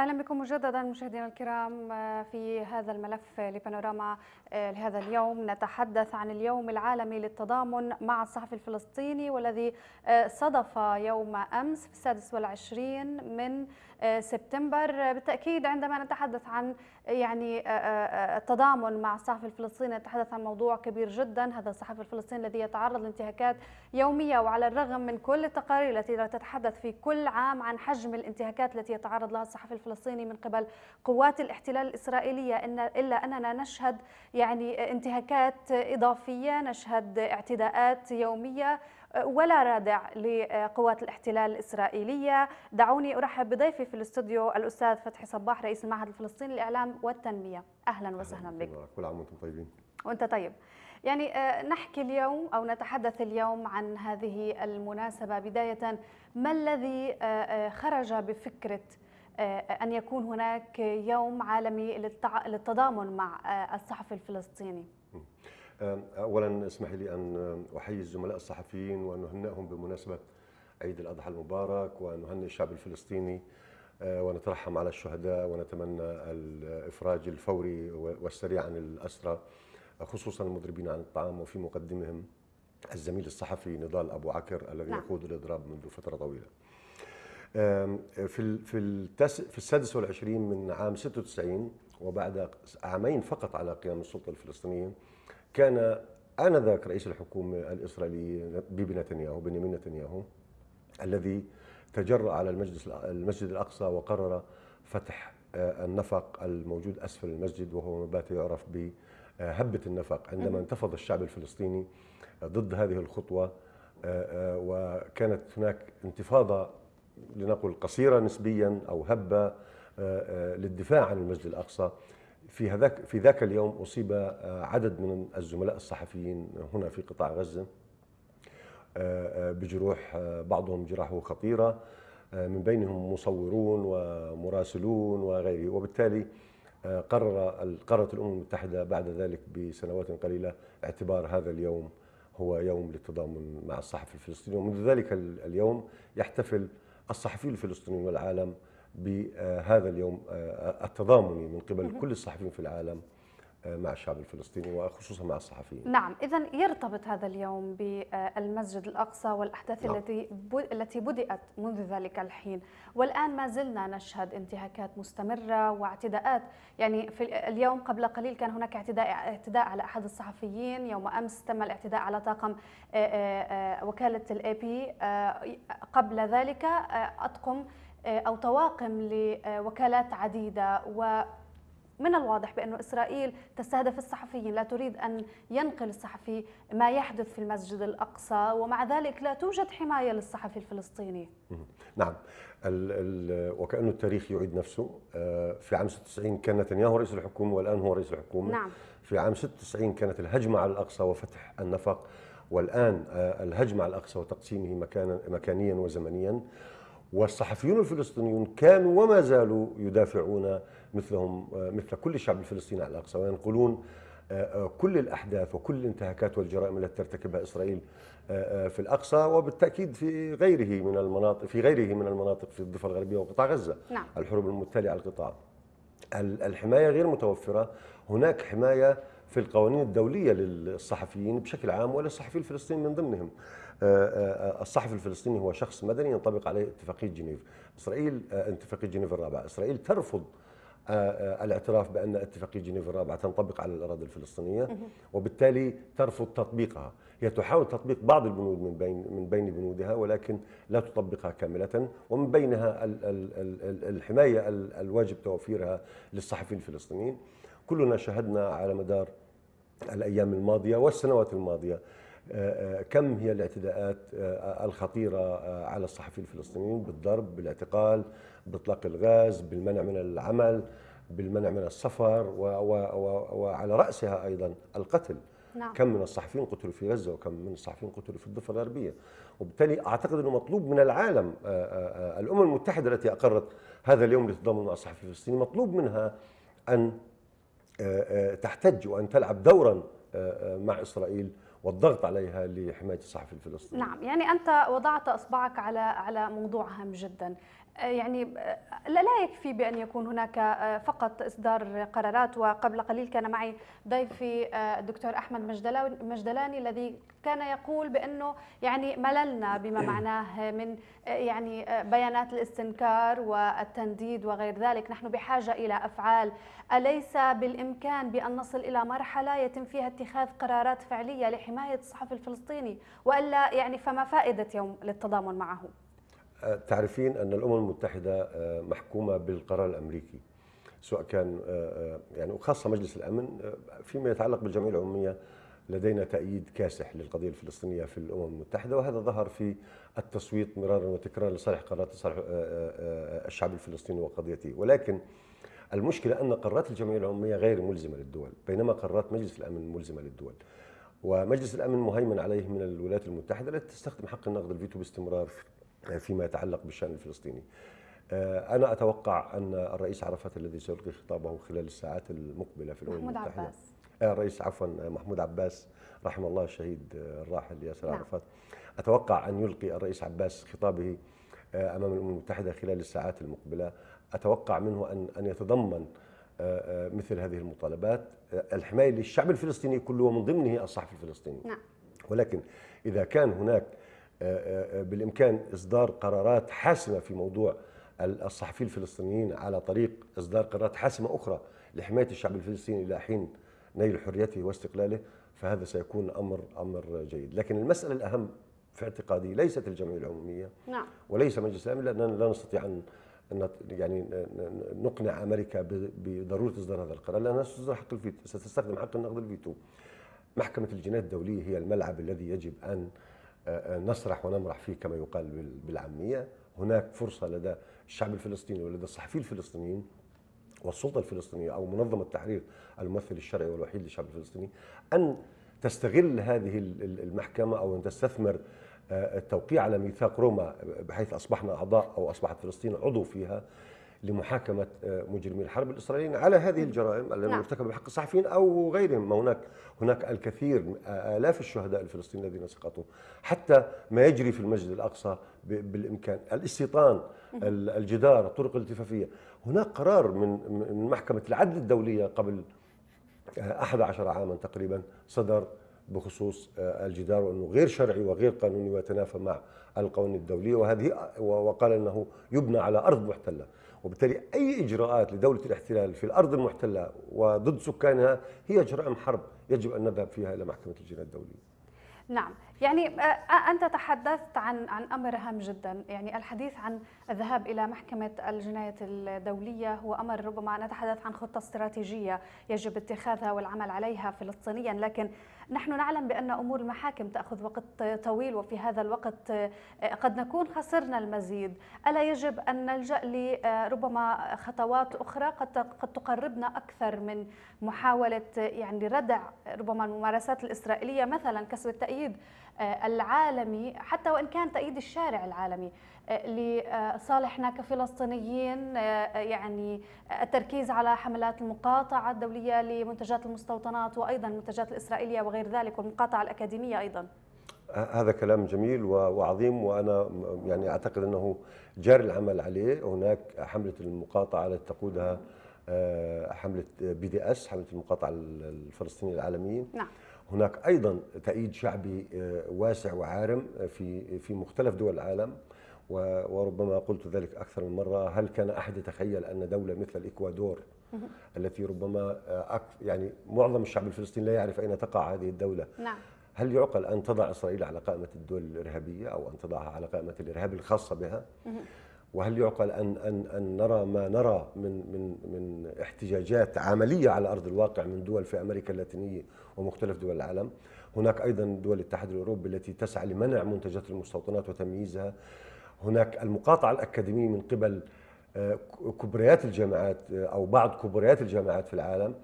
اهلا بكم مجددا مشاهدينا الكرام آه، في هذا الملف آه، لبانوراما آه، لهذا اليوم نتحدث عن اليوم العالمي للتضامن مع الصحفي الفلسطيني والذي صدف يوم امس في السادس والعشرين من سبتمبر بالتاكيد عندما نتحدث عن يعني آه، آه، آه، التضامن مع الصحفي الفلسطيني تحدث عن موضوع كبير جدا هذا الصحفي الفلسطيني الذي يتعرض لانتهاكات يومية وعلى الرغم من كل التقارير التي تتحدث في كل عام عن حجم الانتهاكات التي يتعرض لها الصحفي الفلسطيني من قبل قوات الاحتلال الإسرائيلية إن إلا أننا نشهد يعني انتهاكات إضافية نشهد اعتداءات يومية ولا رادع لقوات الاحتلال الإسرائيلية دعوني أرحب بضيفي في الاستوديو الأستاذ فتحي صباح رئيس المعهد الفلسطيني للإعلام والتنمية أهلا وسهلا بك كل عام وانتم طيبين وانت طيب يعني آه، نحكي اليوم أو نتحدث اليوم عن هذه المناسبة بداية ما الذي آه، آه، خرج بفكرة أن يكون هناك يوم عالمي للتضامن مع الصحفي الفلسطيني اولا اسمح لي ان احيي الزملاء الصحفيين اهنئهم بمناسبه عيد الاضحى المبارك اهنئ الشعب الفلسطيني أه، ونترحم على الشهداء ونتمنى الافراج الفوري والسريع عن الاسرى خصوصا المضربين عن الطعام وفي مقدمهم الزميل الصحفي نضال ابو عكر الذي نعم. يقود الاضراب منذ فتره طويله. في في في السادس والعشرين من عام 96 وبعد عامين فقط على قيام السلطه الفلسطينيه كان آنذاك رئيس الحكومة الإسرائيلية بيبي نتنياهو بنيامين نتنياهو الذي تجرأ على المجلس المسجد الأقصى وقرر فتح آه، النفق الموجود أسفل المسجد وهو ما بات يعرف بهبة النفق عندما انتفض الشعب الفلسطيني ضد هذه الخطوة آه، آه، وكانت هناك انتفاضة لنقل قصيرة نسبيا أو هبة للدفاع عن المسجد الأقصى في هذاك في ذاك اليوم اصيب آه، عدد من الزملاء الصحفيين هنا في قطاع غزه آه، آه، بجروح بعضهم جراحه خطيره من بينهم مصورون ومراسلون وغيره وبالتالي قرر قررت الامم المتحده بعد ذلك بسنوات قليله اعتبار هذا اليوم هو يوم للتضامن مع الصحفي الفلسطيني ومنذ ذلك اليوم يحتفل الصحفيين الفلسطيني والعالم بهذا اليوم آه، التضامني من قبل كل الصحفيين في العالم آه، مع الشعب الفلسطيني وخصوصا مع الصحفيين. نعم، إذا يرتبط هذا اليوم بالمسجد الأقصى والأحداث نعم. التي التي بدأت منذ ذلك الحين، والآن ما زلنا نشهد انتهاكات مستمرة واعتداءات، يعني في اليوم قبل قليل كان هناك اعتداء اعتداء على أحد الصحفيين، يوم أمس تم الاعتداء على طاقم آه، وكالة الأي بي، قبل ذلك أطقم آه، أو طواقم لوكالات عديدة و من الواضح بأن إسرائيل تستهدف الصحفيين لا تريد أن ينقل الصحفي ما يحدث في المسجد الأقصى ومع ذلك لا توجد حماية للصحفي الفلسطيني نعم ال ال وكأنه التاريخ يعيد نفسه آه، في عام 96 كان نتنياهو رئيس الحكومة والآن هو رئيس الحكومة نعم. في عام 96 كانت الهجمة على الأقصى وفتح النفق والآن آه، الهجمة على الأقصى وتقسيمه مكانا مكانيا وزمنيا والصحفيون الفلسطينيون كانوا وما زالوا يدافعون مثلهم آه، مثل كل الشعب الفلسطيني على الاقصى وينقلون آه، آه، كل الاحداث وكل الانتهاكات والجرائم التي ترتكبها اسرائيل في الاقصى وبالتاكيد في غيره من المناطق في غيره من المناطق في الضفه الغربيه وقطاع غزه نعم. الحروب المتتاليه على القطاع الحمايه غير متوفره هناك حمايه في القوانين الدوليه للصحفيين بشكل عام وللصحفي الفلسطيني من ضمنهم آه، آه، آه، الصحفي الفلسطيني هو شخص مدني ينطبق عليه اتفاقيه جنيف اسرائيل اتفاقيه جنيف الرابعه اسرائيل ترفض الاعتراف بان اتفاقيه جنيف الرابعه تنطبق على الاراضي الفلسطينيه وبالتالي ترفض تطبيقها هي تحاول تطبيق بعض البنود من بين من بين بنودها ولكن لا تطبقها كامله ومن بينها الحمايه الواجب توفيرها للصحفيين الفلسطينيين كلنا شهدنا على مدار الايام الماضيه والسنوات الماضيه كم هي الاعتداءات آه، آه، الخطيرة آه، على الصحفيين الفلسطينيين بالضرب بالاعتقال بإطلاق الغاز بالمنع من العمل بالمنع من السفر وعلى رأسها أيضا القتل نعم. كم من الصحفيين قتلوا في غزة وكم من الصحفيين قتلوا في الضفة الغربية وبالتالي أعتقد أنه مطلوب من العالم الأمم المتحدة التي أقرت هذا اليوم للتضامن مع الصحفي الفلسطيني مطلوب منها أن تحتج وأن تلعب دورا مع إسرائيل والضغط عليها لحمايه الصحفي الفلسطيني. نعم، يعني انت وضعت اصبعك على على موضوع هام جدا. آه، يعني آه، لا, لا يكفي بأن يكون هناك آه، فقط إصدار قرارات وقبل قليل كان معي ضيفي الدكتور أحمد مجدلاني الذي كان يقول بأنه يعني مللنا بما إيه. معناه من يعني بيانات الاستنكار والتنديد وغير ذلك نحن بحاجة إلى أفعال أليس بالإمكان بأن نصل إلى مرحلة يتم فيها اتخاذ قرارات فعلية لحماية الصحفي الفلسطيني وإلا يعني فما فائدة يوم للتضامن معه تعرفين أن الأمم المتحدة آه، محكومة بالقرار الأمريكي سواء كان آه، آه، يعني وخاصة مجلس الأمن فيما يتعلق بالجمعية العمومية لدينا تأييد كاسح للقضية الفلسطينية في الأمم المتحدة وهذا ظهر في التصويت مرارا وتكرارا لصالح قرارات صالح الشعب الفلسطيني وقضيته ولكن المشكلة أن قرارات الجمعية العمومية غير ملزمة للدول بينما قرارات مجلس الأمن ملزمة للدول ومجلس الأمن مهيمن عليه من الولايات المتحدة التي تستخدم حق النقد الفيتو باستمرار آه، فيما يتعلق بالشان الفلسطيني آه، أنا أتوقع أن الرئيس عرفات الذي سيلقي خطابه خلال الساعات المقبلة في الأمم المتحدة محمود عباس آه، الرئيس عفوا محمود عباس رحم الله الشهيد الراحل ياسر نعم. عرفات أتوقع أن يلقي الرئيس عباس خطابه أمام الأمم المتحدة خلال الساعات المقبلة أتوقع منه أن أن يتضمن مثل هذه المطالبات الحماية للشعب الفلسطيني كله ومن ضمنه الصحفي الفلسطيني نعم. ولكن إذا كان هناك آه، آه، آه، بالامكان اصدار قرارات حاسمه في موضوع الصحفيين الفلسطينيين على طريق اصدار قرارات حاسمه اخرى لحمايه الشعب الفلسطيني الى حين نيل حريته واستقلاله فهذا سيكون امر امر جيد، لكن المساله الاهم في اعتقادي ليست الجمعيه العموميه نعم وليس مجلس الامن لاننا لا نستطيع ان يعني نقنع امريكا بضروره اصدار هذا القرار لانها ستصدر حق الفيتو ستستخدم حق النقد الفيتو. محكمه الجنايات الدوليه هي الملعب الذي يجب ان نسرح ونمرح فيه كما يقال بالعاميه هناك فرصه لدى الشعب الفلسطيني ولدى الصحفيين الفلسطينيين والسلطه الفلسطينيه او منظمه التحرير الممثل الشرعي والوحيد للشعب الفلسطيني ان تستغل هذه المحكمه او ان تستثمر آه، التوقيع على ميثاق روما بحيث اصبحنا اعضاء او اصبحت فلسطين عضو فيها لمحاكمة آه، مجرمي الحرب الإسرائيليين على هذه الجرائم التي مرتكبة نعم. بحق الصحفيين أو غيرهم ما هناك هناك الكثير آه، آلاف الشهداء الفلسطينيين الذين سقطوا حتى ما يجري في المسجد الأقصى بالإمكان الاستيطان الجدار الطرق الالتفافية هناك قرار من من محكمة العدل الدولية قبل 11 آه، عاما تقريبا صدر بخصوص الجدار وانه غير شرعي وغير قانوني ويتنافى مع القوانين الدوليه وهذه وقال انه يبنى على ارض محتله وبالتالي أي إجراءات لدولة الاحتلال في الأرض المحتلة وضد سكانها هي جرائم حرب يجب أن نذهب فيها إلى محكمة الجناية الدولية نعم يعني آه، آه، أنت تحدثت عن عن أمر هام جدا يعني الحديث عن الذهاب إلى محكمة الجناية الدولية هو أمر ربما نتحدث عن خطة استراتيجية يجب اتخاذها والعمل عليها فلسطينيا لكن نحن نعلم بأن أمور المحاكم تأخذ وقت طويل وفي هذا الوقت آه، قد نكون خسرنا المزيد ألا يجب أن نلجأ لربما آه، خطوات أخرى قد تقربنا أكثر من محاولة يعني ردع ربما الممارسات الإسرائيلية مثلا كسب التأييد آه، العالمي حتى وان كان تأييد الشارع العالمي آه، لصالحنا كفلسطينيين آه، يعني التركيز على حملات المقاطعه الدوليه لمنتجات المستوطنات وايضا المنتجات الاسرائيليه وغير ذلك والمقاطعه الاكاديميه ايضا. هذا كلام جميل وعظيم وانا يعني اعتقد انه جاري العمل عليه هناك حمله المقاطعه التي تقودها حمله بي دي اس حمله المقاطعه الفلسطينيه العالميه نعم هناك ايضا تأييد شعبي آه، واسع وعارم آه، في في مختلف دول العالم وربما قلت ذلك اكثر من مره هل كان احد يتخيل ان دوله مثل الاكوادور التي ربما آه، يعني معظم الشعب الفلسطيني لا يعرف اين تقع هذه الدوله نعم هل يعقل ان تضع اسرائيل على قائمه الدول الارهابيه او ان تضعها على قائمه الارهاب الخاصه بها وهل يعقل ان ان ان نرى ما نرى من من من احتجاجات عمليه على ارض الواقع من دول في امريكا اللاتينيه ومختلف دول العالم هناك أيضا دول الاتحاد الأوروبي التي تسعى لمنع منتجات المستوطنات وتمييزها هناك المقاطعة الأكاديمية من قبل آه، كبريات الجامعات آه، أو بعض كبريات الجامعات في العالم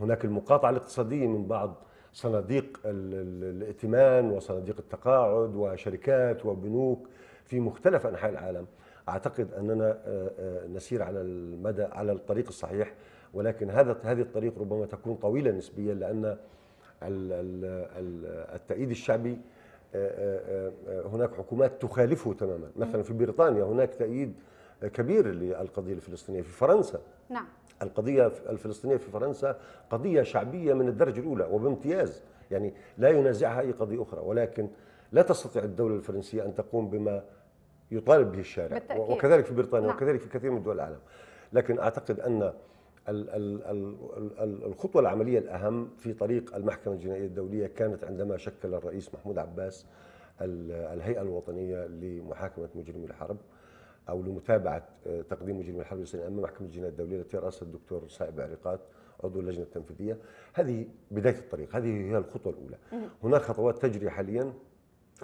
هناك المقاطعة الاقتصادية من بعض صناديق الائتمان وصناديق التقاعد وشركات وبنوك في مختلف أنحاء العالم أعتقد أننا آه، نسير على المدى على الطريق الصحيح ولكن هذا هذه الطريق ربما تكون طويلة نسبيا لأن التأييد الشعبي آه، آه، آه، هناك حكومات تخالفه تماما مثلا في بريطانيا هناك تأييد كبير للقضية الفلسطينية في فرنسا نعم القضية الفلسطينية في فرنسا قضية شعبية من الدرجة الأولى وبامتياز يعني لا ينازعها أي قضية أخرى ولكن لا تستطيع الدولة الفرنسية أن تقوم بما يطالب به الشارع بالتأكيد. وكذلك في بريطانيا نعم. وكذلك في كثير من دول العالم لكن أعتقد أن الخطوة العملية الأهم في طريق المحكمة الجنائية الدولية كانت عندما شكل الرئيس محمود عباس الهيئة الوطنية لمحاكمة مجرمي الحرب أو لمتابعة آه، تقديم مجرمي الحرب الإسرائيلي أمام محكمة الجنائية الدولية التي رأسها الدكتور سائب عريقات عضو اللجنة التنفيذية هذه بداية الطريق هذه هي الخطوة الأولى هناك خطوات تجري حاليا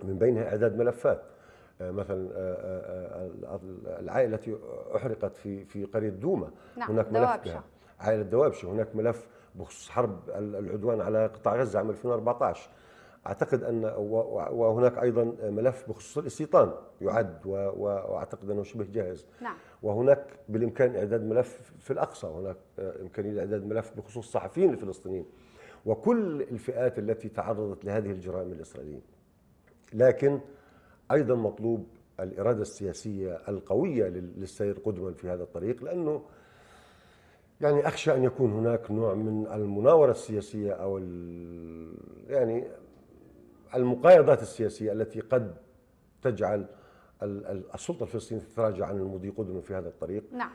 من بينها إعداد ملفات آه، مثلا آه، العائله التي احرقت في في قريه دوما نعم هناك ملف عائله دوابشي هناك ملف بخصوص حرب العدوان على قطاع غزه عام 2014 اعتقد ان وهناك ايضا ملف بخصوص الاستيطان يعد واعتقد انه شبه جاهز نعم. وهناك بالامكان اعداد ملف في الاقصى وهناك امكانيه اعداد ملف بخصوص الصحفيين الفلسطينيين وكل الفئات التي تعرضت لهذه الجرائم الاسرائيليه لكن ايضا مطلوب الاراده السياسيه القويه للسيد قدما في هذا الطريق لانه يعني اخشى ان يكون هناك نوع من المناوره السياسيه او يعني المقايضات السياسيه التي قد تجعل السلطه الفلسطينيه تتراجع عن المضي قدما في هذا الطريق نعم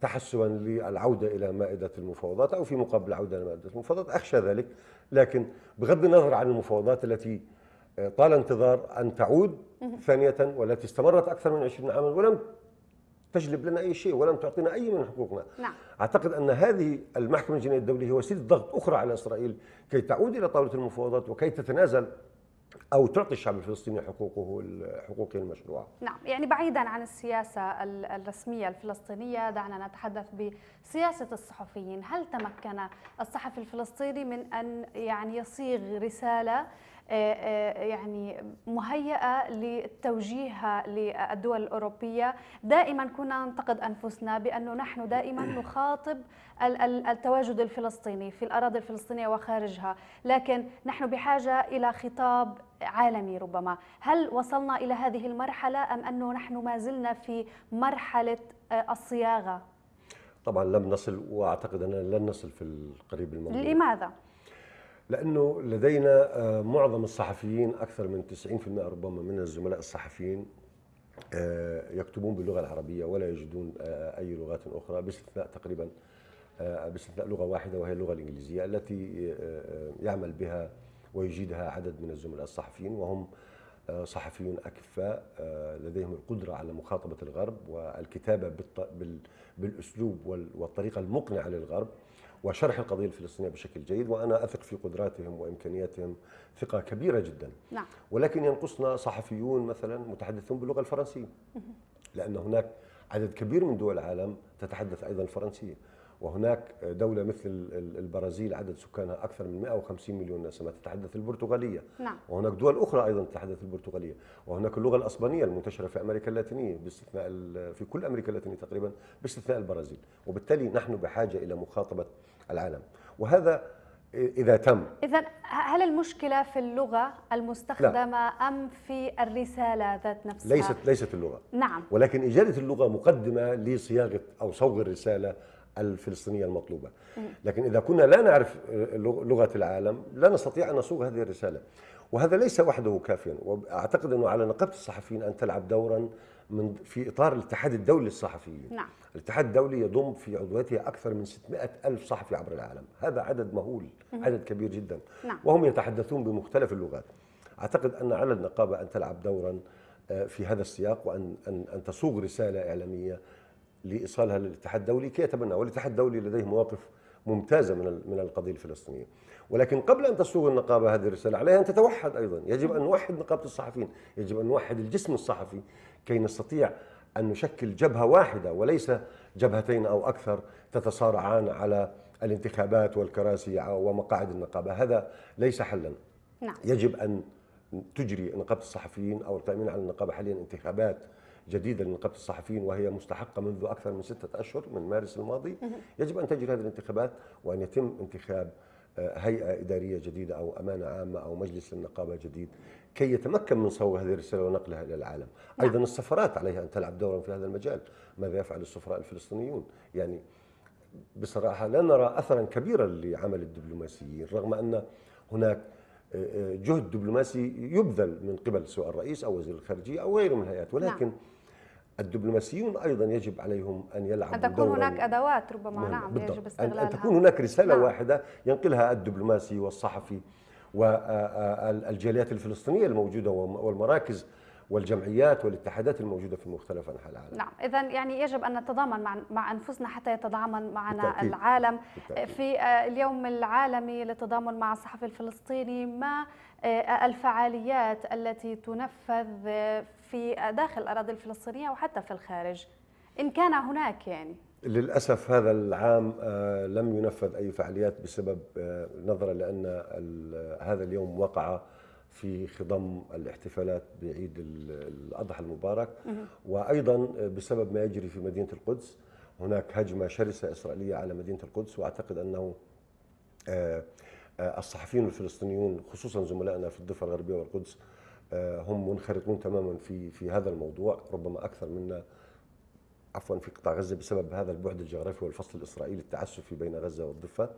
تحسبا للعوده الى مائده المفاوضات او في مقابل العوده الى مائده المفاوضات اخشى ذلك لكن بغض النظر عن المفاوضات التي آه، طال انتظار ان تعود ثانيه والتي استمرت اكثر من 20 عاما ولم تجلب لنا اي شيء ولم تعطينا اي من حقوقنا نعم. اعتقد ان هذه المحكمه الجنائيه الدوليه هي وسيله ضغط اخرى على اسرائيل كي تعود الى طاوله المفاوضات وكي تتنازل او تعطي الشعب الفلسطيني حقوقه حقوقه المشروعه. نعم، يعني بعيدا عن السياسه الرسميه الفلسطينيه دعنا نتحدث بسياسه الصحفيين، هل تمكن الصحفي الفلسطيني من ان يعني يصيغ رساله آه، آه، يعني مهيئة لتوجيهها للدول الأوروبية دائما كنا ننتقد أنفسنا بأنه نحن دائما نخاطب التواجد الفلسطيني في الأراضي الفلسطينية وخارجها لكن نحن بحاجة إلى خطاب عالمي ربما هل وصلنا إلى هذه المرحلة أم أنه نحن ما زلنا في مرحلة آه، الصياغة؟ طبعا لم نصل واعتقد اننا لن نصل في القريب الماضي لماذا؟ لانه لدينا آه، معظم الصحفيين اكثر من 90% ربما من الزملاء الصحفيين آه، يكتبون باللغه العربيه ولا يجدون آه، اي لغات اخرى باستثناء تقريبا باستثناء لغه واحده وهي اللغه الانجليزيه التي يعمل بها ويجيدها عدد من الزملاء الصحفيين وهم صحفيون اكفاء لديهم القدره على مخاطبه الغرب والكتابه بالاسلوب والطريقه المقنعه للغرب وشرح القضية الفلسطينية بشكل جيد وأنا أثق في قدراتهم وإمكانياتهم ثقة كبيرة جدا نعم. ولكن ينقصنا صحفيون مثلا متحدثون باللغة الفرنسية لأن هناك عدد كبير من دول العالم تتحدث أيضا الفرنسية وهناك دولة مثل البرازيل عدد سكانها أكثر من 150 مليون نسمة تتحدث البرتغالية نعم. وهناك دول أخرى أيضا تتحدث البرتغالية وهناك اللغة الأسبانية المنتشرة في أمريكا اللاتينية باستثناء في كل أمريكا اللاتينية تقريبا باستثناء البرازيل وبالتالي نحن بحاجة إلى مخاطبة العالم وهذا إذا تم إذا هل المشكلة في اللغة المستخدمة لا. أم في الرسالة ذات نفسها؟ ليست ليست اللغة نعم ولكن إجادة اللغة مقدمة لصياغة أو صوغ الرسالة الفلسطينية المطلوبة لكن إذا كنا لا نعرف لغة العالم لا نستطيع أن نصوغ هذه الرسالة وهذا ليس وحده كافيا وأعتقد أنه على نقابة الصحفيين أن تلعب دورا من في إطار الاتحاد الدولي للصحفيين نعم. الاتحاد الدولي يضم في عضواته أكثر من 600 ألف صحفي عبر العالم هذا عدد مهول عدد كبير جدا نعم. وهم يتحدثون بمختلف اللغات أعتقد أن على النقابة أن تلعب دورا آه، في هذا السياق وأن أن تصوغ رسالة إعلامية لايصالها للاتحاد الدولي كي يتبناها والاتحاد الدولي لديه مواقف ممتازه من من القضيه الفلسطينيه ولكن قبل ان تصوغ النقابه هذه الرساله عليها ان تتوحد ايضا يجب ان نوحد نقابه الصحفيين يجب ان نوحد الجسم الصحفي كي نستطيع ان نشكل جبهه واحده وليس جبهتين او اكثر تتصارعان على الانتخابات والكراسي ومقاعد النقابه هذا ليس حلا نعم. يجب ان تجري نقابه الصحفيين او القائمين على النقابه حاليا انتخابات جديدة لنقابة الصحفيين وهي مستحقة منذ أكثر من ستة أشهر من مارس الماضي يجب أن تجري هذه الانتخابات وأن يتم انتخاب آه، هيئة إدارية جديدة أو أمانة عامة أو مجلس النقابة جديد كي يتمكن من صوغ هذه الرسالة ونقلها إلى العالم نعم. أيضا السفارات عليها أن تلعب دورا في هذا المجال ماذا يفعل السفراء الفلسطينيون يعني بصراحة لا نرى أثرا كبيرا لعمل الدبلوماسيين رغم أن هناك آه، آه، جهد دبلوماسي يبذل من قبل سواء الرئيس أو وزير الخارجية أو غيره من الهيئات نعم. ولكن نعم. الدبلوماسيون ايضا يجب عليهم ان يلعبوا ان تكون هناك ادوات ربما نعم يجب استغلالها ان تكون هناك رساله نعم. واحده ينقلها الدبلوماسي والصحفي والجاليات الفلسطينيه الموجوده والمراكز والجمعيات والاتحادات الموجودة في مختلف أنحاء العالم نعم إذا يعني يجب أن نتضامن مع, أنفسنا حتى يتضامن معنا بالتأكيد. العالم بالتأكيد. في اليوم العالمي للتضامن مع الصحفي الفلسطيني ما الفعاليات التي تنفذ في داخل الأراضي الفلسطينية وحتى في الخارج إن كان هناك يعني للأسف هذا العام آه، لم ينفذ أي فعاليات بسبب آه، نظرا لأن هذا اليوم وقع في خضم الاحتفالات بعيد الأضحى المبارك وأيضا آه، بسبب ما يجري في مدينة القدس هناك هجمة شرسة إسرائيلية على مدينة القدس وأعتقد أنه الصحفيين الفلسطينيون خصوصا زملائنا في الضفة الغربية والقدس آه، هم منخرطون تماما في في هذا الموضوع ربما اكثر منا عفوا في قطاع غزه بسبب هذا البعد الجغرافي والفصل الاسرائيلي التعسفي بين غزه والضفه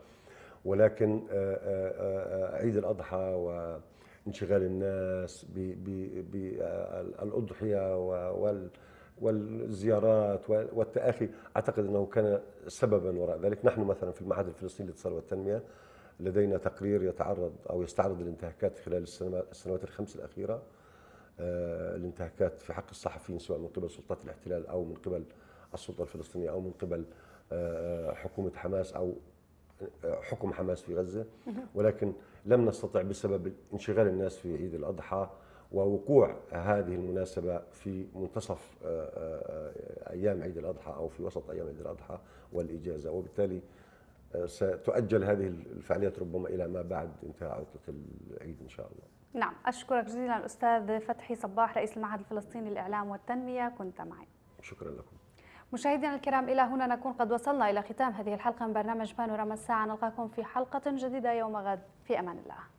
ولكن آه، آه، عيد الاضحى وانشغال الناس بالاضحيه والزيارات والتاخي اعتقد انه كان سببا وراء ذلك نحن مثلا في المعهد الفلسطيني للاتصال والتنميه لدينا تقرير يتعرض أو يستعرض الانتهاكات خلال السنوات الخمس الأخيرة آه، الانتهاكات في حق الصحفيين سواء من قبل سلطات الاحتلال أو من قبل السلطة الفلسطينية أو من قبل آه، حكومة حماس أو آه، حكم حماس في غزة ولكن لم نستطع بسبب انشغال الناس في عيد الأضحى ووقوع هذه المناسبة في منتصف أيام عيد الأضحى أو في وسط أيام عيد الأضحى والإجازة وبالتالي آه، ستؤجل هذه الفعاليات ربما الى ما بعد انتهاء عطله العيد ان شاء الله. نعم، اشكرك جزيلا الاستاذ فتحي صباح رئيس المعهد الفلسطيني للاعلام والتنميه كنت معي. شكرا لكم. مشاهدينا الكرام الى هنا نكون قد وصلنا الى ختام هذه الحلقه من برنامج بانوراما الساعه نلقاكم في حلقه جديده يوم غد في امان الله.